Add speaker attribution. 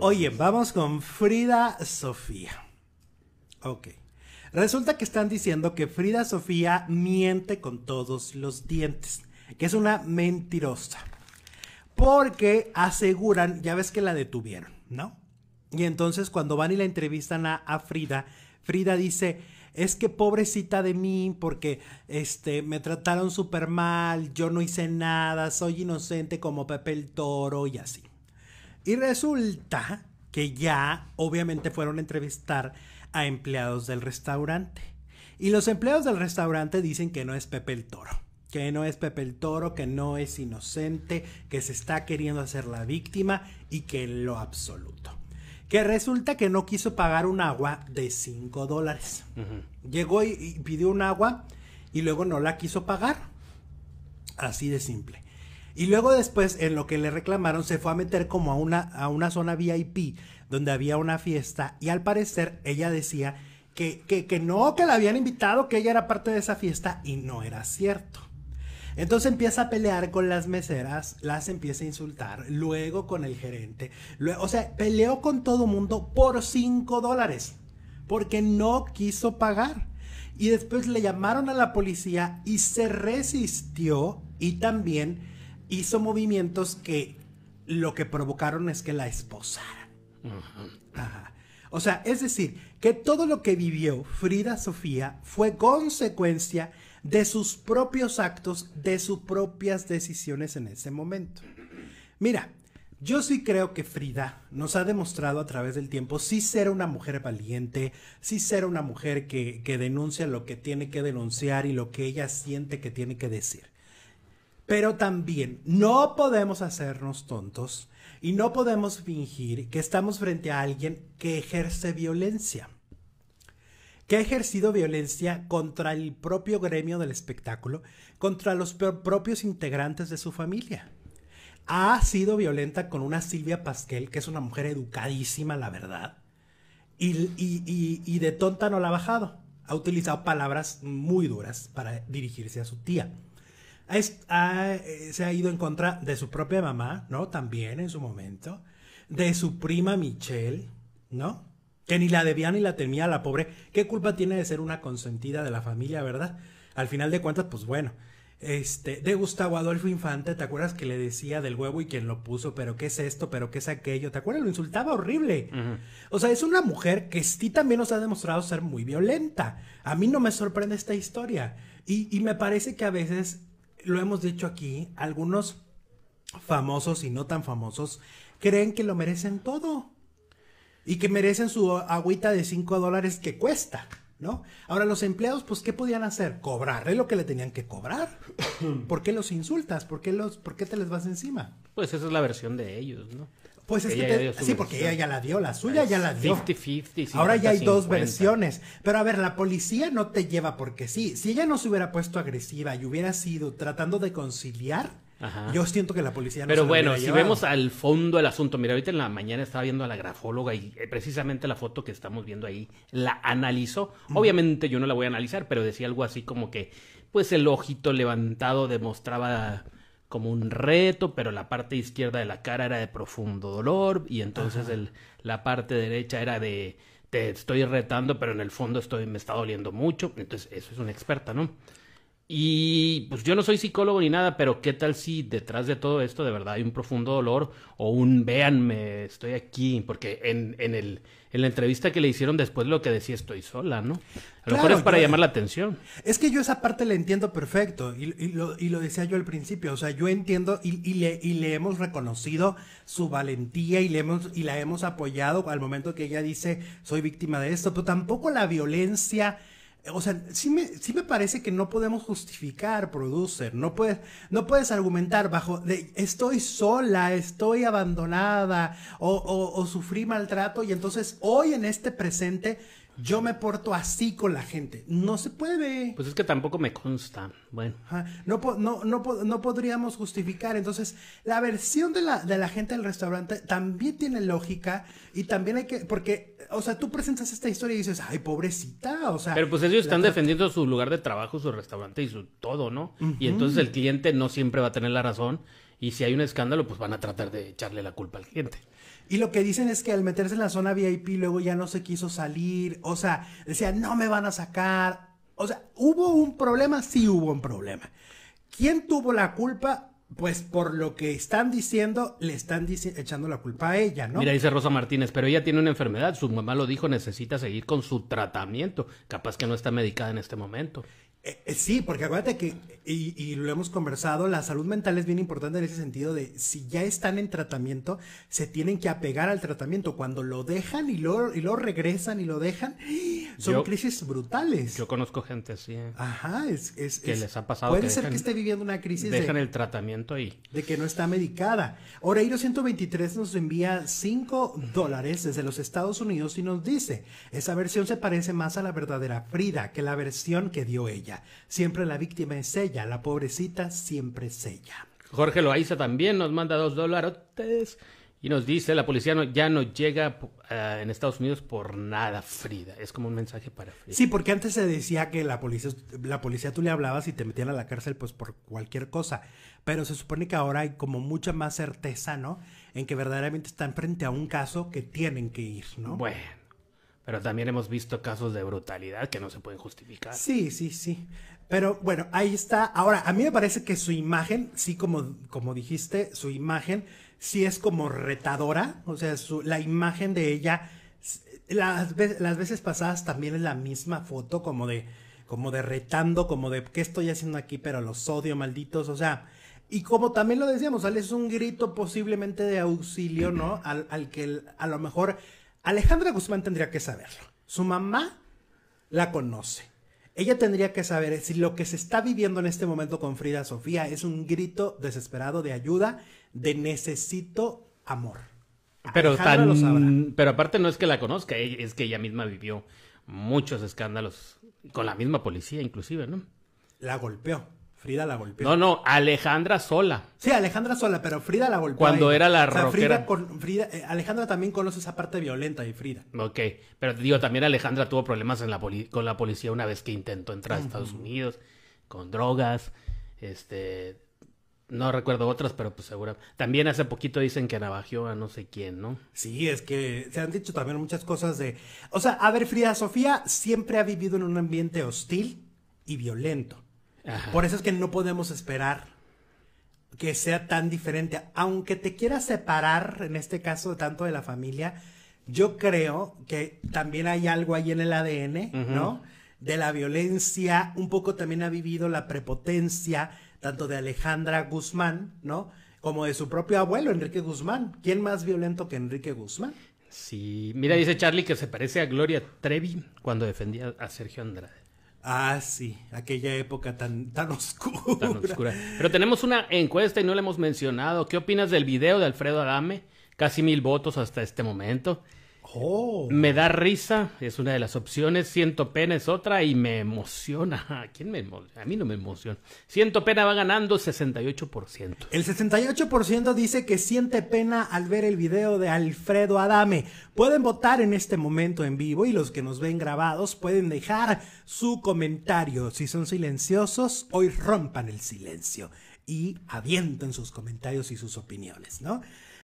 Speaker 1: Oye, vamos con Frida Sofía. Ok. Resulta que están diciendo que Frida Sofía miente con todos los dientes, que es una mentirosa. Porque aseguran, ya ves que la detuvieron, ¿no? Y entonces cuando van y la entrevistan a, Frida, Frida dice, es que pobrecita de mí, porque este, me trataron súper mal, yo no hice nada, soy inocente como Pepe el Toro y así. Y resulta que ya obviamente fueron a entrevistar a empleados del restaurante. Y los empleados del restaurante dicen que no es Pepe el Toro, que no es Pepe el Toro, que no es inocente, que se está queriendo hacer la víctima y que lo absoluto. Que resulta que no quiso pagar un agua de 5 dólares. Llegó y pidió un agua y luego no la quiso pagar. Así de simple. Y luego después, en lo que le reclamaron, se fue a meter como a una, a una zona VIP donde había una fiesta y al parecer ella decía que, que, no, que la habían invitado, que ella era parte de esa fiesta y no era cierto. Entonces empieza a pelear con las meseras, las empieza a insultar, luego con el gerente, luego, o sea, peleó con todo mundo por 5 dólares, porque no quiso pagar. Y después le llamaron a la policía y se resistió y también hizo movimientos que lo que provocaron es que la esposara. O sea, es decir, que todo lo que vivió Frida Sofía fue consecuencia de sus propios actos, de sus propias decisiones en ese momento. Mira, yo sí creo que Frida nos ha demostrado a través del tiempo sí ser una mujer valiente, sí ser una mujer que denuncia lo que tiene que denunciar y lo que ella siente que tiene que decir. Pero también no podemos hacernos tontos y no podemos fingir que estamos frente a alguien que ejerce violencia, que ha ejercido violencia contra el propio gremio del espectáculo, contra los propios integrantes de su familia. Ha sido violenta con una Silvia Pasquel, que es una mujer educadísima, la verdad, y, y, de tonta no la ha bajado. Ha utilizado palabras muy duras para dirigirse a su tía eh, se ha ido en contra de su propia mamá, ¿no? También en su momento, de su prima Michelle, ¿no? Que ni la debía ni la temía la pobre. ¿Qué culpa tiene de ser una consentida de la familia, verdad? Al final de cuentas, pues bueno. Este, de Gustavo Adolfo Infante, ¿te acuerdas que le decía del huevo y quien lo puso? Pero qué es esto, pero qué es aquello, ¿te acuerdas? Lo insultaba horrible. O sea, es una mujer que sí también nos ha demostrado ser muy violenta. A mí no me sorprende esta historia. y me parece que a veces lo hemos dicho aquí, algunos famosos y no tan famosos creen que lo merecen todo y que merecen su agüita de 5 dólares que cuesta, ¿no? Ahora los empleados, pues, ¿qué podían hacer? Cobrar, es lo que le tenían que cobrar. ¿Por qué los insultas? ¿Por qué, los, ¿Por qué te les vas encima?
Speaker 2: Pues esa es la versión de ellos, ¿no? Pues es que sí, porque ella ya la dio, la suya ya la dio. Ahora ya hay dos versiones. Pero a ver, la
Speaker 1: policía no te lleva porque sí. Si ella no se hubiera puesto agresiva y hubiera sido tratando de conciliar, Yo siento que la policía no Pero bueno, si vemos
Speaker 2: al fondo el asunto, mira, ahorita en la mañana estaba viendo a la grafóloga y eh, precisamente la foto que estamos viendo ahí la analizó. Obviamente yo no la voy a analizar, pero decía algo así como que, pues el ojito levantado demostraba como un reto, pero la parte izquierda de la cara era de profundo dolor y entonces el, la parte derecha era de te estoy retando, pero en el fondo estoy me está doliendo mucho, entonces eso es una experta, ¿no? Y pues yo no soy psicólogo ni nada, pero ¿qué tal si detrás de todo esto de verdad hay un profundo dolor o un véanme, estoy aquí? Porque en, en, el, en la entrevista que le hicieron después lo que decía estoy sola, ¿no? A lo mejor es para llamar la atención.
Speaker 1: Es que yo esa parte la entiendo perfecto y, y, lo, y lo, decía yo al principio, o sea, yo entiendo y, y, le, y le hemos reconocido su valentía y, le hemos, y la hemos apoyado al momento que ella dice soy víctima de esto, pero tampoco la violencia o sea, sí me, sí me parece que no podemos justificar, producer. No puedes, no puedes argumentar bajo de estoy sola, estoy abandonada o, o, o sufrí maltrato y entonces hoy en este presente yo me porto así con la gente. No se puede.
Speaker 2: Pues es que tampoco me consta. Bueno.
Speaker 1: No, no, no, no podríamos justificar. Entonces, la versión de la, de la gente del restaurante también tiene lógica y también hay que. Porque, o sea, tú presentas esta historia y dices, ay, pobrecita. O sea. Pero pues ellos están
Speaker 2: defendiendo su lugar de trabajo, su restaurante y su todo, ¿no? Y entonces el cliente no siempre va a tener la razón. Y si hay un escándalo, pues van a tratar de echarle la culpa al cliente. Y lo que dicen
Speaker 1: es que al meterse en la zona VIP luego ya no se quiso salir, o sea, decía, no me van a sacar. O sea, ¿hubo un problema? Sí hubo un problema. ¿Quién tuvo la culpa? Pues por lo que están diciendo, le están echando la culpa a ella, ¿no? Mira, dice
Speaker 2: Rosa Martínez, pero ella tiene una enfermedad, su mamá lo dijo, necesita seguir con su tratamiento, capaz que no está medicada en este momento.
Speaker 1: Eh, eh, sí, porque acuérdate que, y, lo hemos conversado, la salud mental es bien importante en ese sentido de si ya están en tratamiento, se tienen que apegar al tratamiento. Cuando lo dejan y lo, y lo regresan y lo dejan, ¡ah! son crisis brutales.
Speaker 2: Yo conozco gente así. ¿eh?
Speaker 1: Ajá, es, que les ha pasado. Puede ser que esté viviendo una crisis. Dejan el
Speaker 2: tratamiento ahí.
Speaker 1: De que no está medicada. Oreiro 123 nos envía 5 dólares desde los Estados Unidos y nos dice, esa versión se parece más a la verdadera Frida que la versión que dio ella. Siempre la víctima es ella, la pobrecita siempre es ella.
Speaker 2: Jorge Loaiza también nos manda dos dólares y nos dice, la policía ya no llega eh, en Estados Unidos por nada, Frida. Es como un mensaje para Frida. Sí, porque antes
Speaker 1: se decía que la policía, la policía tú le hablabas y te metían a la cárcel pues por cualquier cosa. Pero se supone que ahora hay como mucha más certeza, ¿no? En que verdaderamente están frente a un caso
Speaker 2: que tienen que ir, ¿no? Bueno. Pero también hemos visto casos de brutalidad que no se pueden justificar. Sí, sí,
Speaker 1: sí. Pero bueno, ahí está. Ahora, a mí me parece que su imagen, sí, como, como dijiste, su imagen sí es como retadora. O sea, la imagen de ella, las, veces pasadas también es la misma foto, como de, como de retando, como de qué estoy haciendo aquí, pero los odio, malditos. O sea, y como también lo decíamos, ¿sale? es un grito posiblemente de auxilio, ¿no? Al, al que a lo mejor Alejandra Guzmán tendría que saberlo. Su mamá la conoce. Ella tendría que saber si lo que se está viviendo en este momento con Frida Sofía es un grito desesperado de ayuda, de necesito amor. Pero,
Speaker 2: pero aparte no es que la conozca, e-, es que ella misma vivió muchos escándalos con la misma policía inclusive, ¿no?
Speaker 1: La golpeó. Frida la
Speaker 2: golpeó. No, no, Alejandra sola.
Speaker 1: Sí, Alejandra sola, pero Frida la golpeó. Cuando era la o Frida con, Frida, eh, Alejandra
Speaker 2: también conoce esa parte violenta de Frida. Ok, pero digo, también Alejandra tuvo problemas en la con la policía una vez que intentó entrar a Estados Unidos, con drogas, este... No recuerdo otras, pero pues seguro. También hace poquito dicen que navajeó a no sé quién, ¿no? Sí, es que se han dicho también muchas cosas de... O sea, a ver, Frida Sofía siempre ha vivido en un
Speaker 1: ambiente hostil y violento. Por eso es que no podemos esperar que sea tan diferente. Aunque te quieras separar, en este caso, tanto de la familia, yo creo que también hay algo ahí en el ADN, ¿no? De la violencia, un poco también ha vivido la prepotencia, tanto de Alejandra Guzmán, ¿no? Como de su propio abuelo, Enrique Guzmán. ¿Quién más violento que Enrique Guzmán?
Speaker 2: Sí, mira, dice Charlie que se parece a Gloria Trevi cuando defendía a Sergio Andrade. Ah, sí, aquella época tan, tan oscura. oscura. Pero tenemos una encuesta y no la hemos mencionado. ¿Qué opinas del video de Alfredo Adame? Casi mil votos hasta este momento. Oh. Me da risa, es una de las opciones. Siento pena es otra y me emociona. ¿A ¿Quién me emociona? A mí no me emociona. Siento pena va ganando 68%.
Speaker 1: El 68% dice que siente pena al ver el video de Alfredo Adame. Pueden votar en este momento en vivo y los que nos ven grabados pueden dejar su comentario. Si son silenciosos, hoy rompan el silencio y avienten sus comentarios y sus opiniones, ¿no?